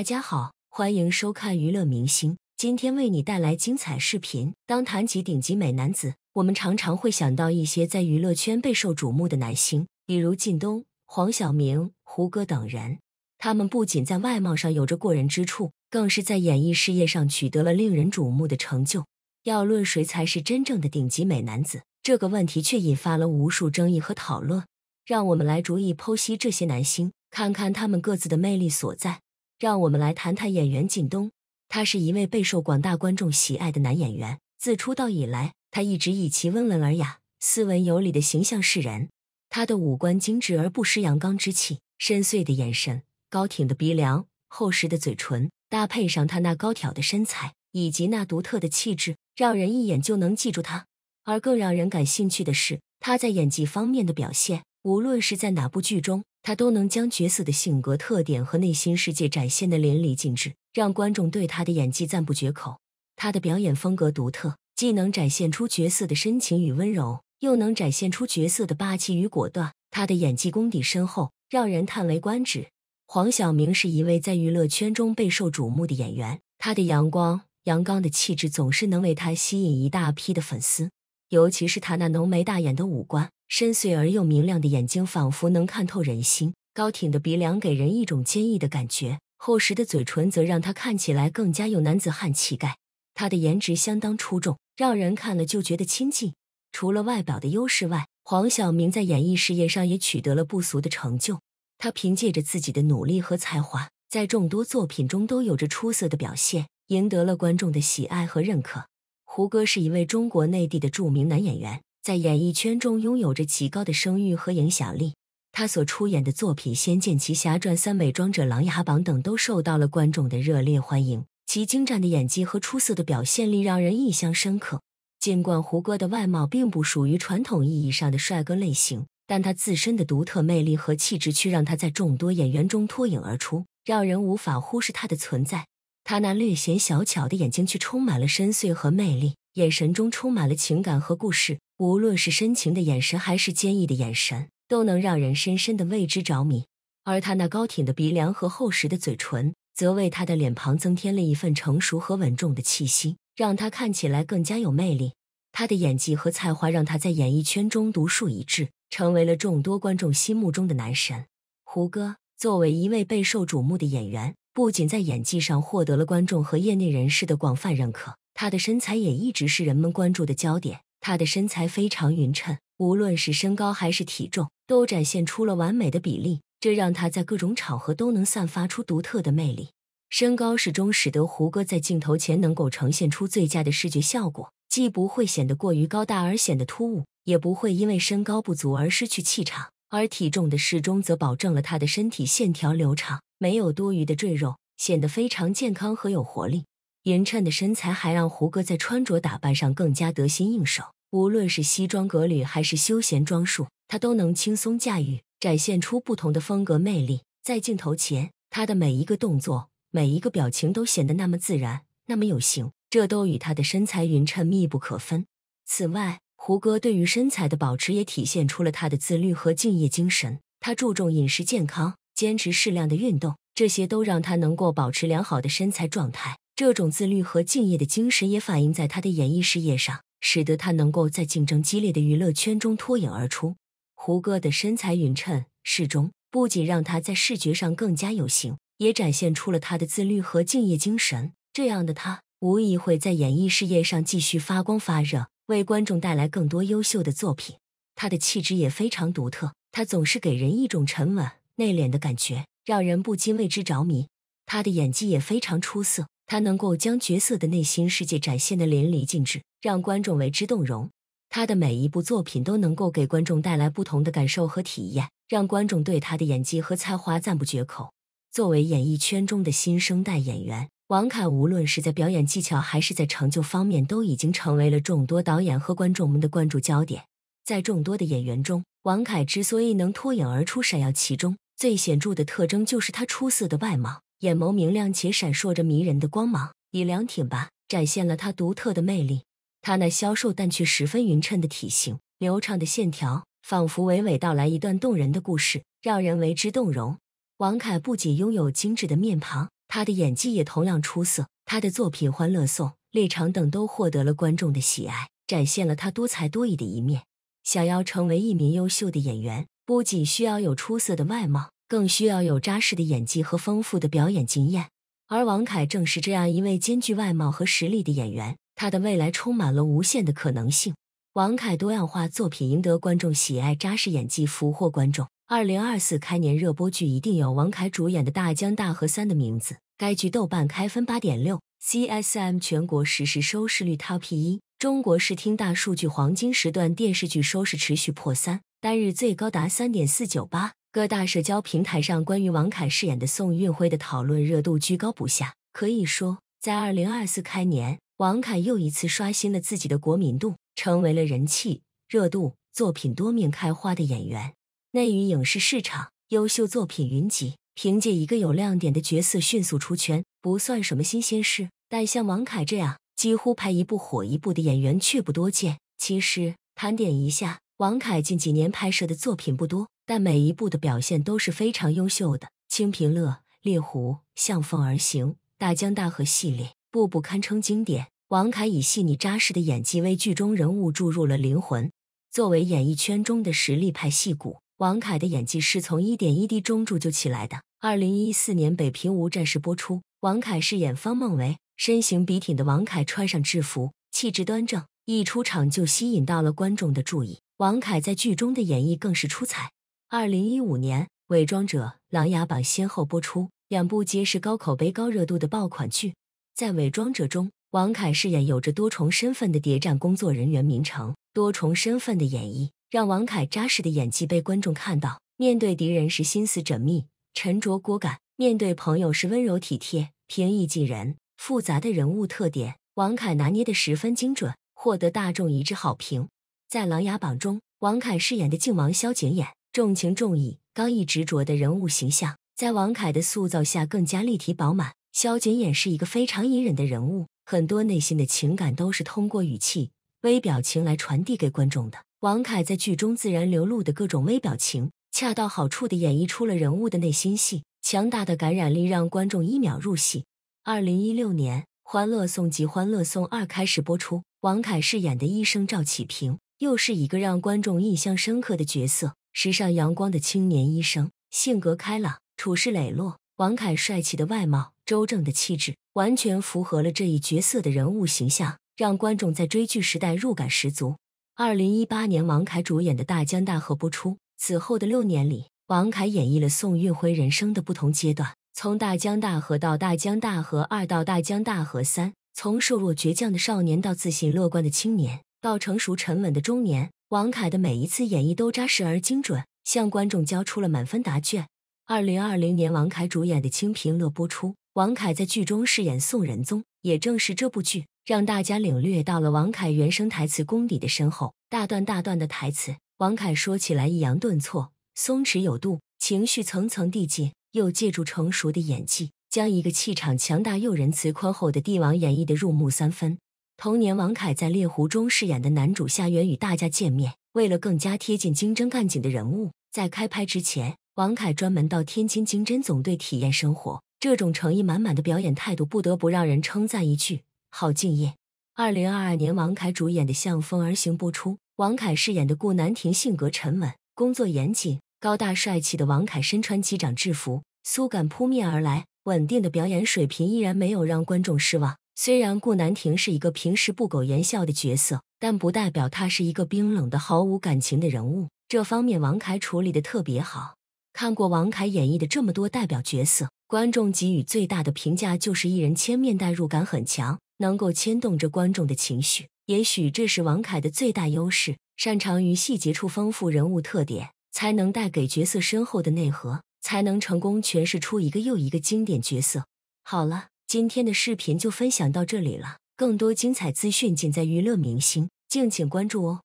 大家好，欢迎收看娱乐明星。今天为你带来精彩视频。当谈及顶级美男子，我们常常会想到一些在娱乐圈备受瞩目的男星，比如靳东、黄晓明、胡歌等人。他们不仅在外貌上有着过人之处，更是在演艺事业上取得了令人瞩目的成就。要论谁才是真正的顶级美男子，这个问题却引发了无数争议和讨论。让我们来逐一剖析这些男星，看看他们各自的魅力所在。让我们来谈谈演员靳东。他是一位备受广大观众喜爱的男演员。自出道以来，他一直以其温文尔雅、斯文有礼的形象示人。他的五官精致而不失阳刚之气，深邃的眼神、高挺的鼻梁、厚实的嘴唇，搭配上他那高挑的身材以及那独特的气质，让人一眼就能记住他。而更让人感兴趣的是他在演技方面的表现，无论是在哪部剧中。他都能将角色的性格特点和内心世界展现得淋漓尽致，让观众对他的演技赞不绝口。他的表演风格独特，既能展现出角色的深情与温柔，又能展现出角色的霸气与果断。他的演技功底深厚，让人叹为观止。黄晓明是一位在娱乐圈中备受瞩目的演员，他的阳光、阳刚的气质总是能为他吸引一大批的粉丝。尤其是他那浓眉大眼的五官，深邃而又明亮的眼睛，仿佛能看透人心；高挺的鼻梁给人一种坚毅的感觉，厚实的嘴唇则让他看起来更加有男子汉气概。他的颜值相当出众，让人看了就觉得亲近。除了外表的优势外，黄晓明在演艺事业上也取得了不俗的成就。他凭借着自己的努力和才华，在众多作品中都有着出色的表现，赢得了观众的喜爱和认可。胡歌是一位中国内地的著名男演员，在演艺圈中拥有着极高的声誉和影响力。他所出演的作品《仙剑奇侠传三》《伪装者》《琅琊榜》等都受到了观众的热烈欢迎。其精湛的演技和出色的表现力让人印象深刻。尽管胡歌的外貌并不属于传统意义上的帅哥类型，但他自身的独特魅力和气质却让他在众多演员中脱颖而出，让人无法忽视他的存在。他那略显小巧的眼睛却充满了深邃和魅力，眼神中充满了情感和故事。无论是深情的眼神还是坚毅的眼神，都能让人深深的为之着迷。而他那高挺的鼻梁和厚实的嘴唇，则为他的脸庞增添了一份成熟和稳重的气息，让他看起来更加有魅力。他的演技和才华让他在演艺圈中独树一帜，成为了众多观众心目中的男神。胡歌作为一位备受瞩目的演员。不仅在演技上获得了观众和业内人士的广泛认可，他的身材也一直是人们关注的焦点。他的身材非常匀称，无论是身高还是体重，都展现出了完美的比例，这让他在各种场合都能散发出独特的魅力。身高始终使得胡歌在镜头前能够呈现出最佳的视觉效果，既不会显得过于高大而显得突兀，也不会因为身高不足而失去气场。而体重的适中则保证了他的身体线条流畅。没有多余的赘肉，显得非常健康和有活力。匀称的身材还让胡歌在穿着打扮上更加得心应手。无论是西装革履还是休闲装束，他都能轻松驾驭，展现出不同的风格魅力。在镜头前，他的每一个动作、每一个表情都显得那么自然，那么有型，这都与他的身材匀称密不可分。此外，胡歌对于身材的保持也体现出了他的自律和敬业精神。他注重饮食健康。坚持适量的运动，这些都让他能够保持良好的身材状态。这种自律和敬业的精神也反映在他的演艺事业上，使得他能够在竞争激烈的娱乐圈中脱颖而出。胡歌的身材匀称适中，不仅让他在视觉上更加有型，也展现出了他的自律和敬业精神。这样的他无疑会在演艺事业上继续发光发热，为观众带来更多优秀的作品。他的气质也非常独特，他总是给人一种沉稳。内敛的感觉让人不禁为之着迷。他的演技也非常出色，他能够将角色的内心世界展现得淋漓尽致，让观众为之动容。他的每一部作品都能够给观众带来不同的感受和体验，让观众对他的演技和才华赞不绝口。作为演艺圈中的新生代演员，王凯无论是在表演技巧还是在成就方面，都已经成为了众多导演和观众们的关注焦点。在众多的演员中，王凯之所以能脱颖而出，闪耀其中。最显著的特征就是他出色的外貌，眼眸明亮且闪烁着迷人的光芒，以梁挺拔，展现了他独特的魅力。他那消瘦但却十分匀称的体型，流畅的线条，仿佛娓娓道来一段动人的故事，让人为之动容。王凯不仅拥有精致的面庞，他的演技也同样出色。他的作品《欢乐颂》《猎场》等都获得了观众的喜爱，展现了他多才多艺的一面。想要成为一名优秀的演员。不仅需要有出色的外貌，更需要有扎实的演技和丰富的表演经验。而王凯正是这样一位兼具外貌和实力的演员，他的未来充满了无限的可能性。王凯多样化作品赢得观众喜爱，扎实演技俘获观众。二零二四开年热播剧一定有王凯主演的《大江大河三》的名字。该剧豆瓣开分八点六，CSM 全国实时收视率 TOP 一，中国视听大数据黄金时段电视剧收视持续破三。单日最高达三点四九八，各大社交平台上关于王凯饰演的宋运辉的讨论热度居高不下。可以说，在二零二四开年，王凯又一次刷新了自己的国民度，成为了人气、热度、作品多面开花的演员。内娱影视市场优秀作品云集，凭借一个有亮点的角色迅速出圈不算什么新鲜事，但像王凯这样几乎拍一部火一部的演员却不多见。其实盘点一下。王凯近几年拍摄的作品不多，但每一部的表现都是非常优秀的，《清平乐》《猎狐》《向风而行》《大江大河》系列，步步堪称经典。王凯以细腻扎实的演技为剧中人物注入了灵魂。作为演艺圈中的实力派戏骨，王凯的演技是从一点一滴中铸就起来的。二零一四年，《北平无战事》播出，王凯饰演方孟维，身形笔挺的王凯穿上制服，气质端正，一出场就吸引到了观众的注意。王凯在剧中的演绎更是出彩。二零一五年，《伪装者》、《琅琊榜》先后播出两部皆是高口碑、高热度的爆款剧。在《伪装者》中，王凯饰演有着多重身份的谍战工作人员明成，多重身份的演绎，让王凯扎实的演技被观众看到。面对敌人时，心思缜密、沉着果敢；面对朋友时，温柔体贴、平易近人。复杂的人物特点，王凯拿捏的十分精准，获得大众一致好评。在《琅琊榜》中，王凯饰演的靖王萧景琰，重情重义、刚毅执着的人物形象，在王凯的塑造下更加立体饱满。萧景琰是一个非常隐忍的人物，很多内心的情感都是通过语气、微表情来传递给观众的。王凯在剧中自然流露的各种微表情，恰到好处地演绎出了人物的内心戏，强大的感染力让观众一秒入戏。二零一六年，《欢乐颂》及《欢乐颂二》开始播出，王凯饰演的医生赵启平。又是一个让观众印象深刻的角色，时尚阳光的青年医生，性格开朗，处事磊落。王凯帅气的外貌，周正的气质，完全符合了这一角色的人物形象，让观众在追剧时代入感十足。二零一八年，王凯主演的《大江大河》播出，此后的六年里，王凯演绎了宋运辉人生的不同阶段，从《大江大河》到《大江大河二》到《大江大河三》，从瘦弱倔强的少年到自信乐观的青年。到成熟沉稳的中年，王凯的每一次演绎都扎实而精准，向观众交出了满分答卷。二零二零年，王凯主演的《清平乐》播出，王凯在剧中饰演宋仁宗。也正是这部剧，让大家领略到了王凯原声台词功底的深厚。大段大段的台词，王凯说起来抑扬顿挫，松弛有度，情绪层层递进，又借助成熟的演技，将一个气场强大又仁慈宽厚的帝王演绎的入木三分。同年，王凯在《猎狐》中饰演的男主夏远与大家见面。为了更加贴近经侦干警的人物，在开拍之前，王凯专门到天津经侦总队体验生活。这种诚意满满的表演态度，不得不让人称赞一句：好敬业。二零二二年，王凯主演的《向风而行》播出，王凯饰演的顾南亭性格沉稳，工作严谨。高大帅气的王凯身穿机长制服，苏感扑面而来。稳定的表演水平依然没有让观众失望。虽然顾南亭是一个平时不苟言笑的角色，但不代表他是一个冰冷的毫无感情的人物。这方面王凯处理的特别好。看过王凯演绎的这么多代表角色，观众给予最大的评价就是一人千面，代入感很强，能够牵动着观众的情绪。也许这是王凯的最大优势，擅长于细节处丰富人物特点，才能带给角色深厚的内核，才能成功诠释出一个又一个经典角色。好了。今天的视频就分享到这里了，更多精彩资讯尽在娱乐明星，敬请关注哦。